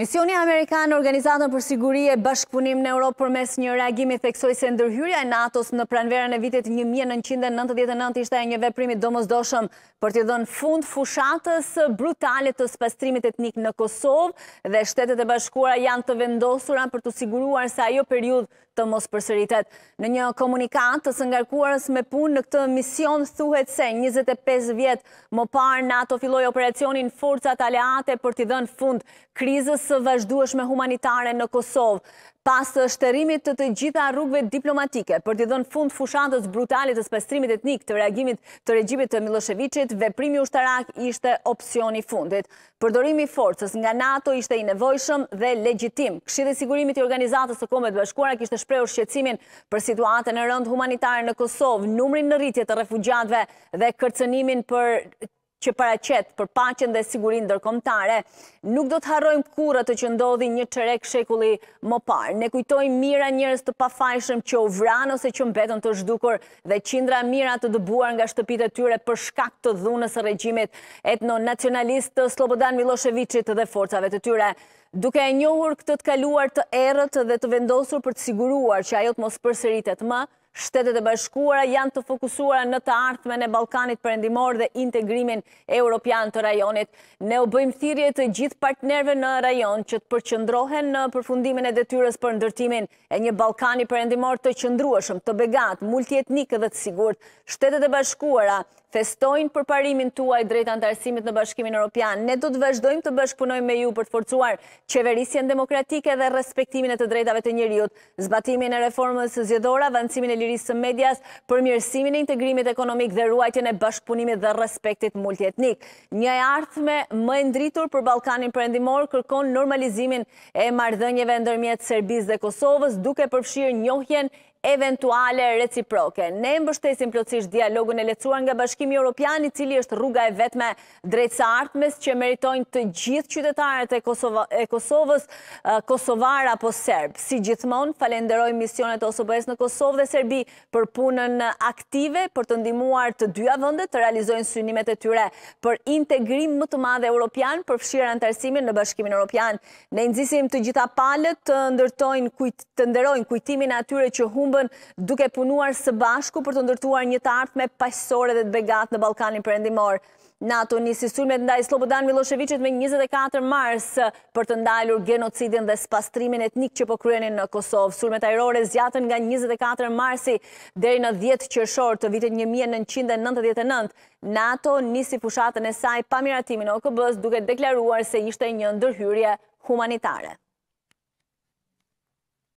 Misioni Amerikan organizatën për siguri e bashkëpunim në Europë për mes një reagimi theksoj se ndërhyrja e NATO-s në pranverën e vitit 1999 ishte e një veprimit domës doshëm për të dhënë fund fushatës brutalit të spastrimit etnik në Kosovë dhe shtetet e bashkuara janë të vendosura për të siguruar sa jo periud të mos përsëritet. Në një komunikat të sëngarkuarës me pun në këtë mision thuhet se 25 vjetë më parë NATO filloj operacionin forcat aleate për të dhënë fund krizës së vazhdueshme humanitare në Kosovë, pas të shterimit të të gjitha rrugve diplomatike, për të dhënë fund fushatës brutalit të spestrimit etnik të reagimit të regjibit të Miloševiqit, veprimi ushtarak ishte opcioni fundit. Përdorimi forcës nga NATO ishte i nevojshëm dhe legjitim. Kshidhe sigurimit i organizatës të komet bashkuarak ishte shprejur shqecimin për situate në rënd humanitare në Kosovë, numrin në rritje të refugjatve dhe kërcenimin për që paracet për pacjen dhe sigurin dërkomtare, nuk do të harrojmë kurat të që ndodhi një qërek shekulli më parë. Ne kujtojmë mira njërës të pafajshëm që u vranë ose që mbetën të zhdukur dhe qindra mira të dëbuar nga shtëpit e tyre për shkak të dhunës e regjimit etno-nacionalistë Slobodan Miloševiqit dhe forcave të tyre. Duke e njohur këtë të kaluar të erët dhe të vendosur për të siguruar që ajot mos përseritet më, shtetet e bashkuara janë të fokusuara në të artme në Balkanit përendimor dhe integrimin e Europian të rajonit. Ne o bëjmë thirje të gjithë partnerve në rajon që të përqëndrohen në përfundimin e detyres për ndërtimin e një Balkani përendimor të qëndrueshëm, të begat, multietnikë dhe të sigurët. Shtetet e bashkuara festojnë për parimin tuaj drejt antarësimit në bashkimin Europian. Ne do të vazhdojmë të bashkëpunojnë me ju për të forcuar qeverisjen demokratike dhe respektimin e të drejtave të njëriut, zbatimin e reformës zjedora, vëndësimin e lirisë të medjas, përmjërsimin e integrimit ekonomik dhe ruajtjen e bashkëpunimit dhe respektit multietnik. Një e artëme më e ndritur për Balkanin përendimor kërkon normalizimin e mardhënjeve ndërmjetë Serbis dhe Kosovës duke përfshirë njohjen eventuale reciproke. Ne mbështesim plotësisht dialogun e lecuar nga Bashkimi Europiani, cili është rruga e vetme drejtsa artmes që meritojnë të gjithë qytetarët e Kosovës, Kosovar apo Serb. Si gjithmon, falenderoj misionet oso në Kosovë dhe Serbi për punën aktive, për të ndimuar të dyja vëndet, të realizojnë synimet e tyre për integrim më të madhe Europian, për fshirë antarësimin në Bashkimin Europian. Ne nëzisim të gjitha palët të nderojnë kujtimin atyre që hum këmbën duke punuar së bashku për të ndërtuar një tartë me pajësore dhe të begat në Balkanin për NATO njësi sulmet ndaj Slobodan Milosevicit me 24 mars për të ndalur genocidin dhe spastrimin etnik që po kryeni në Kosovë. Sulmet aerore zjatën nga 24 marsi dheri në 10 qërshor të vitin 1999. NATO njësi pushatën e saj pamiratimin o këbës duke deklaruar se ishte një ndërhyrje humanitare.